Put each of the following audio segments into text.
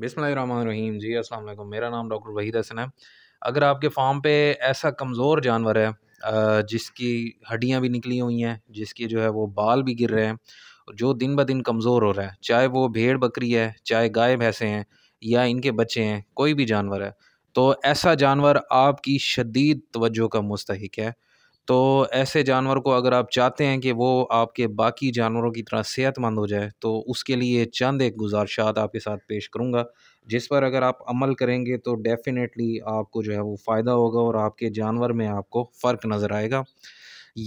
बिसमीम जी अस्सलाम मेरा नाम डॉक्टर वहीद हसन है अगर आपके फार्म पे ऐसा कमज़ोर जानवर है जिसकी हड्डियाँ भी निकली हुई हैं जिसके जो है वो बाल भी गिर रहे हैं जो दिन ब दिन कमज़ोर हो रहा है चाहे वो भेड़ बकरी है चाहे गाय भैंसे हैं या इनके बच्चे हैं कोई भी जानवर है तो ऐसा जानवर आपकी शदीद तवज्जो का मुस्तक है तो ऐसे जानवर को अगर आप चाहते हैं कि वो आपके बाकी जानवरों की तरह सेहतमंद हो जाए तो उसके लिए चंद एक गुजारशात आपके साथ पेश करूँगा जिस पर अगर आप अमल करेंगे तो डेफ़िनेटली आपको जो है वो फ़ायदा होगा और आपके जानवर में आपको फ़र्क नज़र आएगा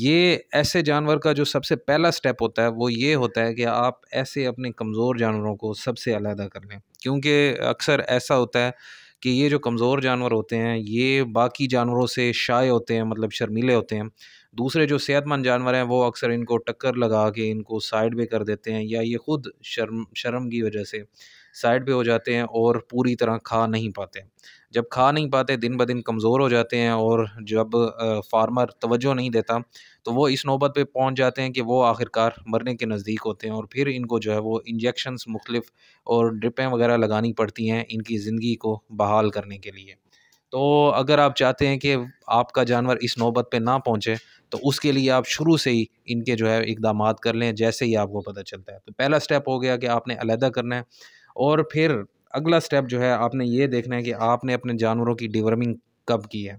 ये ऐसे जानवर का जो सबसे पहला स्टेप होता है वो ये होता है कि आप ऐसे अपने कमज़ोर जानवरों को सबसे अलहदा कर लें क्योंकि अक्सर ऐसा होता है कि ये जो कमज़ोर जानवर होते हैं ये बाकी जानवरों से शाए होते हैं मतलब शर्मीले होते हैं दूसरे जो सेहतमंद जानवर हैं वो अक्सर इनको टक्कर लगा के इनको साइड पे कर देते हैं या ये ख़ुद शर्म शर्म की वजह से साइड पे हो जाते हैं और पूरी तरह खा नहीं पाते जब खा नहीं पाते दिन ब दिन कमज़ोर हो जाते हैं और जब फार्मर तवज्जो नहीं देता तो वो इस नौबत पे पहुंच जाते हैं कि वो आखिरकार मरने के नज़दीक होते हैं और फिर इनको जो है वो इंजेक्शन्स मुख्तलिफ और ड्रिपें वगैरह लगानी पड़ती हैं इनकी ज़िंदगी को बहाल करने के लिए तो अगर आप चाहते हैं कि आपका जानवर इस नौबत पे ना पहुंचे तो उसके लिए आप शुरू से ही इनके जो है इकदाम कर लें जैसे ही आपको पता चलता है तो पहला स्टेप हो गया कि आपने अलहदा करना है और फिर अगला स्टेप जो है आपने ये देखना है कि आपने अपने जानवरों की डिवर्मिंग कब की है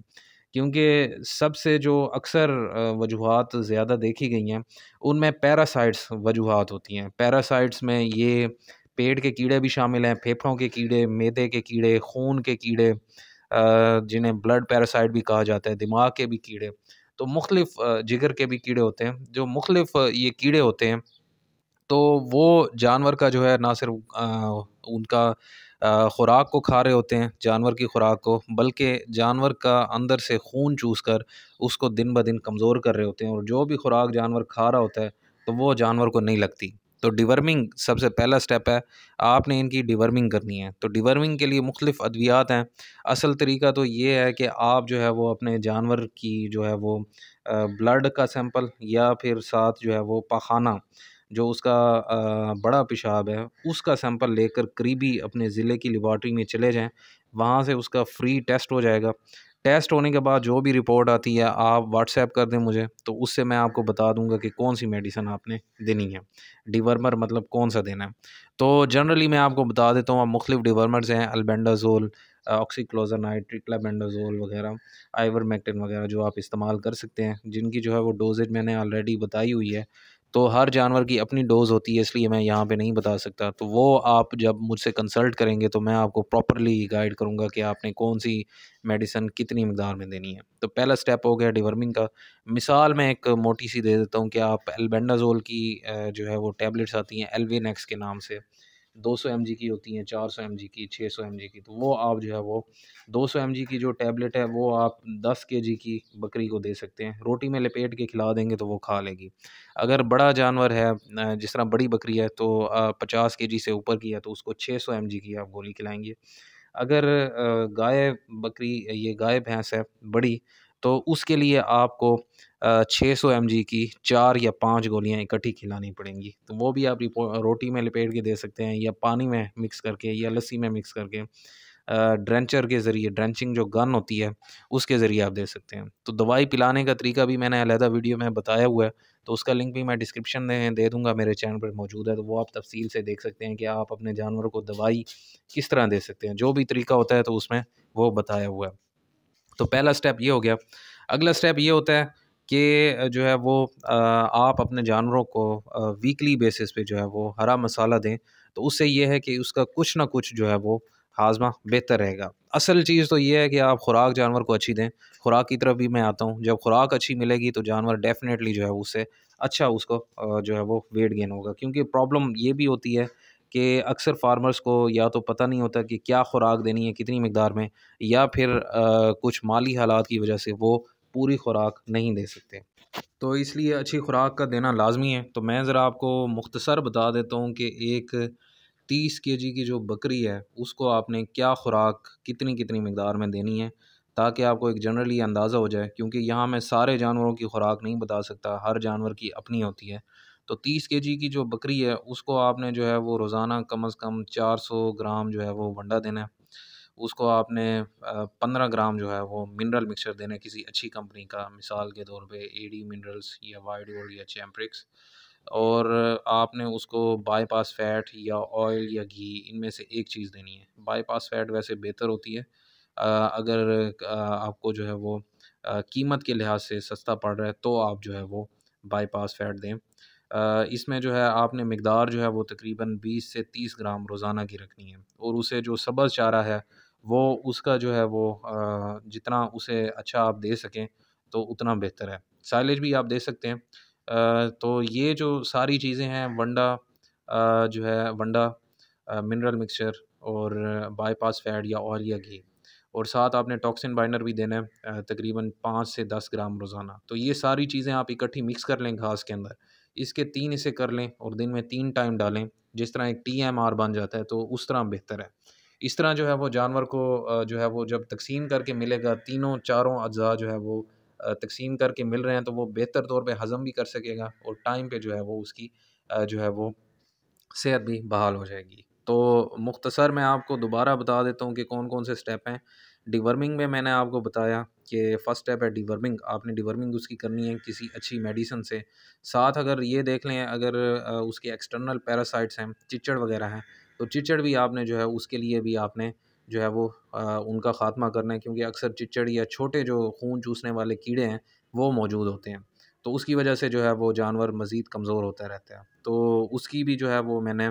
क्योंकि सबसे जो अक्सर वजूहत ज़्यादा देखी गई हैं उनमें पैरासाइट्स वजूहत होती हैं पैरासाइट्स में ये पेट के कीड़े भी शामिल हैं फेफड़ों के कीड़े मैदे के कीड़े खून के कीड़े जिन्हें ब्लड पैरासाइट भी कहा जाता है दिमाग के भी कीड़े तो मुख्तलिफ जिगर के भी कीड़े होते हैं जो मुख्तलिफ ये कीड़े होते हैं तो वो जानवर का जो है ना सिर्फ उनका ख़ुराक को खा रहे होते हैं जानवर की खुराक को बल्कि जानवर का अंदर से खून चूस कर उसको दिन ब दिन कमज़ोर कर रहे होते हैं और जो भी खुराक जानवर खा रहा होता है तो वो जानवर को नहीं लगती तो डिवर्मिंग सबसे पहला स्टेप है आपने इनकी डिवर्मिंग करनी है तो डिवर्मिंग के लिए मुख्तफ अद्वियात हैं असल तरीका तो ये है कि आप जो है वो अपने जानवर की जो है वो ब्लड का सैंपल या फिर साथ जो है वो पखाना जो उसका बड़ा पेशाब है उसका सैंपल लेकर करीबी अपने ज़िले की लेबॉर्ट्री में चले जाएँ वहाँ से उसका फ्री टेस्ट हो जाएगा टेस्ट होने के बाद जो भी रिपोर्ट आती है आप व्हाट्सएप कर दें मुझे तो उससे मैं आपको बता दूंगा कि कौन सी मेडिसिन आपने देनी है डिवर्मर मतलब कौन सा देना है तो जनरली मैं आपको बता देता हूँ आप मुख्तफ डिवर्मर्स हैं अल्बेंडाजोल ऑक्सीक्लोजर नाइट्रिक्लाबेंडाजोल वगैरह आइवर मैक्टिन वगैरह जो आप इस्तेमाल कर सकते हैं जिनकी जो है वो डोजेज मैंने ऑलरेडी बताई हुई है तो हर जानवर की अपनी डोज़ होती है इसलिए मैं यहाँ पे नहीं बता सकता तो वो आप जब मुझसे कंसल्ट करेंगे तो मैं आपको प्रॉपरली गाइड करूँगा कि आपने कौन सी मेडिसिन कितनी मकदार में देनी है तो पहला स्टेप हो गया डिवर्मिंग का मिसाल मैं एक मोटी सी दे देता हूँ कि आप एल्बेंडाजोल की जो है वो टैबलेट्स आती हैं एलवेनेक्स के नाम से दो सौ एम जी की होती हैं चार सौ एम जी की छः सौ एम जी की तो वो आप जो है वो दो सौ एम जी की जो टैबलेट है वो आप दस के जी की बकरी को दे सकते हैं रोटी में लपेट के खिला देंगे तो वो खा लेगी अगर बड़ा जानवर है जिस तरह बड़ी बकरी है तो पचास के जी से ऊपर की है तो उसको छः सौ एम जी की आप गोली खिलाएंगे अगर गाय बकरी ये गाय भैंस है बड़ी तो उसके लिए आपको छः सौ एम की चार या पाँच गोलियाँ इकट्ठी खिलानी पड़ेंगी तो वो भी आप रोटी में लपेट के दे सकते हैं या पानी में मिक्स करके या लस्सी में मिक्स करके ड्रेंचर के ज़रिए ड्रेंचिंग जो गन होती है उसके ज़रिए आप दे सकते हैं तो दवाई पिलाने का तरीका भी मैंने अलहदा वीडियो में बताया हुआ है तो उसका लिंक भी मैं डिस्क्रिप्शन में दे दूंगा मेरे चैनल पर मौजूद है तो वो आप तफसील से देख सकते हैं कि आप अपने जानवर को दवाई किस तरह दे सकते हैं जो भी तरीका होता है तो उसमें वो बताया हुआ है तो पहला स्टेप ये हो गया अगला स्टेप ये होता है कि जो है वो आप अपने जानवरों को वीकली बेसिस पे जो है वो हरा मसाला दें तो उससे ये है कि उसका कुछ ना कुछ जो है वो हाजमा बेहतर रहेगा असल चीज़ तो ये है कि आप खुराक जानवर को अच्छी दें खुराक की तरफ भी मैं आता हूँ जब खुराक अच्छी मिलेगी तो जानवर डेफिनेटली जो है उससे अच्छा उसको जो है वो वेट गेन होगा क्योंकि प्रॉब्लम ये भी होती है कि अक्सर फार्मर्स को या तो पता नहीं होता कि क्या खुराक देनी है कितनी मकदार में या फिर आ, कुछ माली हालात की वजह से वो पूरी खुराक नहीं दे सकते तो इसलिए अच्छी खुराक का देना लाजमी है तो मैं ज़रा आपको मुख्तसर बता देता हूँ कि एक तीस के जी की जो बकरी है उसको आपने क्या खुराक कितनी कितनी मकदार में देनी है ताकि आपको एक जनरली अंदाज़ा हो जाए क्योंकि यहाँ मैं सारे जानवरों की खुराक नहीं बता सकता हर जानवर की अपनी होती है तो तीस के जी की जो बकरी है उसको आपने जो है वो रोज़ाना कम अज़ कम चार सौ ग्राम जो है वो वंडा देना है उसको आपने पंद्रह ग्राम जो है वो मिनरल मिक्सचर देना है किसी अच्छी कंपनी का मिसाल के तौर पे एडी मिनरल्स या वाइड या चैम्प्रिक्स और आपने उसको बाईपास फैट या ऑयल या घी इनमें से एक चीज़ देनी है बाईपास फैट वैसे बेहतर होती है अगर आपको जो है वो कीमत के लिहाज से सस्ता पड़ रहा है तो आप जो है वो बाईपास फैट दें इसमें जो है आपने मकदार जो है वो तकरीबन बीस से तीस ग्राम रोज़ाना की रखनी है और उसे जो सब्ज़ चारा है वो उसका जो है वो जितना उसे अच्छा आप दे सकें तो उतना बेहतर है साइलेज भी आप दे सकते हैं तो ये जो सारी चीज़ें हैं वंडा जो है वंडा मिनरल मिक्सचर और बाईपास फैट या ऑयल या घी और साथ आपने टॉक्सिन बाइंडर भी देना है तकरीबन पाँच से दस ग्राम रोज़ाना तो ये सारी चीज़ें आप इकट्ठी मिक्स कर लें घास के अंदर इसके तीन इसे कर लें और दिन में तीन टाइम डालें जिस तरह एक टी एम आर बन जाता है तो उस तरह बेहतर है इस तरह जो है वो जानवर को जो है वो जब तकसीम करके मिलेगा तीनों चारों अज्जा जो है वो तकसीम करके मिल रहे हैं तो वो बेहतर तौर पे हज़म भी कर सकेगा और टाइम पे जो है वो उसकी जो है वो सेहत भी बहाल हो जाएगी तो मुख्तसर मैं आपको दोबारा बता देता हूँ कि कौन कौन से स्टेप हैं डिवर्मिंग में मैंने आपको बताया कि फ़र्स्ट स्टेप है डिवर्मिंग आपने डिवर्मिंग उसकी करनी है किसी अच्छी मेडिसिन से साथ अगर ये देख लें अगर उसके एक्सटर्नल पैरासाइट्स हैं चिचड़ वगैरह हैं तो चिचड़ भी आपने जो है उसके लिए भी आपने जो है वो उनका ख़ात्मा करना है क्योंकि अक्सर चिचड़ या छोटे जो खून चूसने वाले कीड़े हैं वो मौजूद होते हैं तो उसकी वजह से जो है वो जानवर मज़ीद कमज़ोर होते रहते हैं तो उसकी भी जो है वो मैंने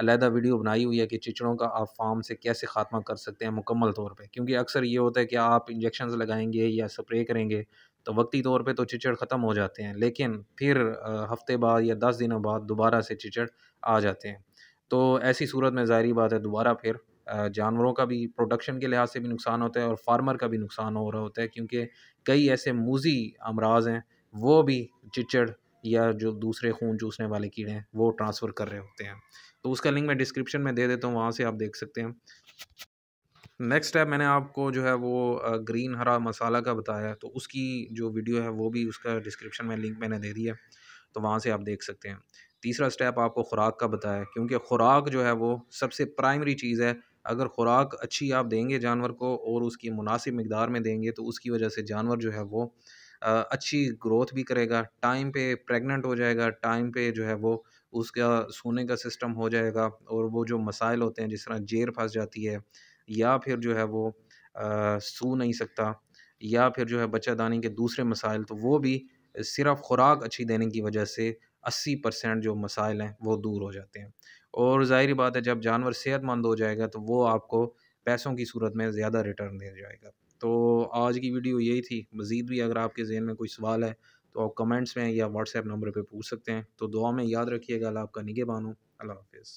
अलहदा वीडियो बनाई हुई है कि चिचड़ों का आप फार्म से कैसे ख़ात्मा कर सकते हैं मुकम्मल तौर पे क्योंकि अक्सर ये होता है कि आप इंजेक्शन लगाएंगे या स्प्रे करेंगे तो वक्ती तौर पे तो चिचड़ ख़त्म हो जाते हैं लेकिन फिर हफ्ते बाद या दस दिनों बाद दोबारा से चिचड़ आ जाते हैं तो ऐसी सूरत में ज़ाहरी बात है दोबारा फिर जानवरों का भी प्रोडक्शन के लिहाज से भी नुकसान होता है और फार्मर का भी नुकसान हो रहा होता है क्योंकि कई ऐसे मूजी अमराज हैं वो भी चिचड़ या जो दूसरे खून चूसने वाले कीड़े हैं वो ट्रांसफ़र कर रहे होते हैं तो उसका लिंक मैं डिस्क्रिप्शन में दे देता हूँ वहाँ से आप देख सकते हैं नेक्स्ट स्टेप मैंने आपको जो है वो ग्रीन हरा मसाला का बताया तो उसकी जो वीडियो है वो भी उसका डिस्क्रिप्शन में लिंक मैंने दे दिया तो वहाँ से आप देख सकते हैं तीसरा स्टेप आपको खुराक का बताया क्योंकि खुराक जो है वो सबसे प्राइमरी चीज़ है अगर खुराक अच्छी आप देंगे जानवर को और उसकी मुनासिब मकदार में देंगे तो उसकी वजह से जानवर जो है वो अच्छी ग्रोथ भी करेगा टाइम पे प्रेग्नेंट हो जाएगा टाइम पे जो है वो उसका सोने का सिस्टम हो जाएगा और वो जो मसाइल होते हैं जिस तरह जेर फंस जाती है या फिर जो है वो सू नहीं सकता या फिर जो है बच्चा दानी के दूसरे मसाइल तो वो भी सिर्फ खुराक अच्छी देने की वजह से अस्सी परसेंट जो मसाइल हैं वो दूर हो जाते हैं और ज़ाहिर बात है जब जानवर सेहतमंद हो जाएगा तो वो आपको पैसों की सूरत में ज़्यादा रिटर्न दे जाएगा तो आज की वीडियो यही थी मज़ीद भी अगर आपके जहन में कोई सवाल है तो आप कमेंट्स में या व्हाट्सएप नंबर पर पूछ सकते हैं तो दुआ में याद रखिएगा आपका निगे बानू अल्लाह हाफिज़